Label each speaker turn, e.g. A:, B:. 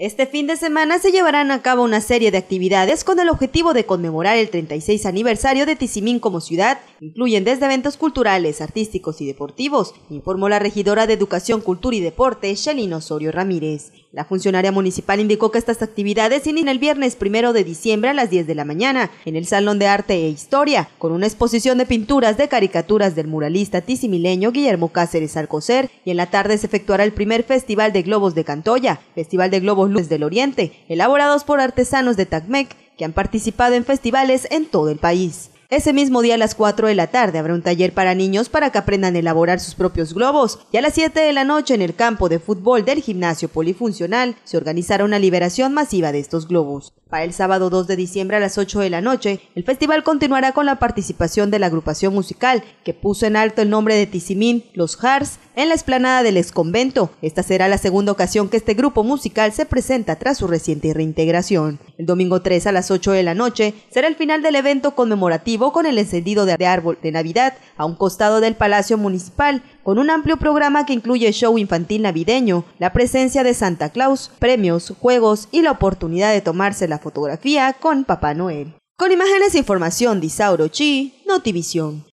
A: Este fin de semana se llevarán a cabo una serie de actividades con el objetivo de conmemorar el 36 aniversario de Tizimín como ciudad. Incluyen desde eventos culturales, artísticos y deportivos, informó la regidora de Educación, Cultura y Deporte, Shelin Osorio Ramírez. La funcionaria municipal indicó que estas actividades inician el viernes primero de diciembre a las 10 de la mañana en el Salón de Arte e Historia, con una exposición de pinturas de caricaturas del muralista tisimileño Guillermo Cáceres Alcocer, y en la tarde se efectuará el primer Festival de Globos de Cantoya, Festival de Globos lunes del Oriente, elaborados por artesanos de Tacmec, que han participado en festivales en todo el país. Ese mismo día a las 4 de la tarde habrá un taller para niños para que aprendan a elaborar sus propios globos y a las 7 de la noche en el campo de fútbol del gimnasio polifuncional se organizará una liberación masiva de estos globos. Para el sábado 2 de diciembre a las 8 de la noche, el festival continuará con la participación de la agrupación musical que puso en alto el nombre de Tizimín, Los Hars en la explanada del exconvento. Esta será la segunda ocasión que este grupo musical se presenta tras su reciente reintegración. El domingo 3 a las 8 de la noche será el final del evento conmemorativo con el encendido de árbol de Navidad a un costado del Palacio Municipal, con un amplio programa que incluye show infantil navideño, la presencia de Santa Claus, premios, juegos y la oportunidad de tomarse la fotografía con Papá Noel. Con imágenes e información de Notivisión.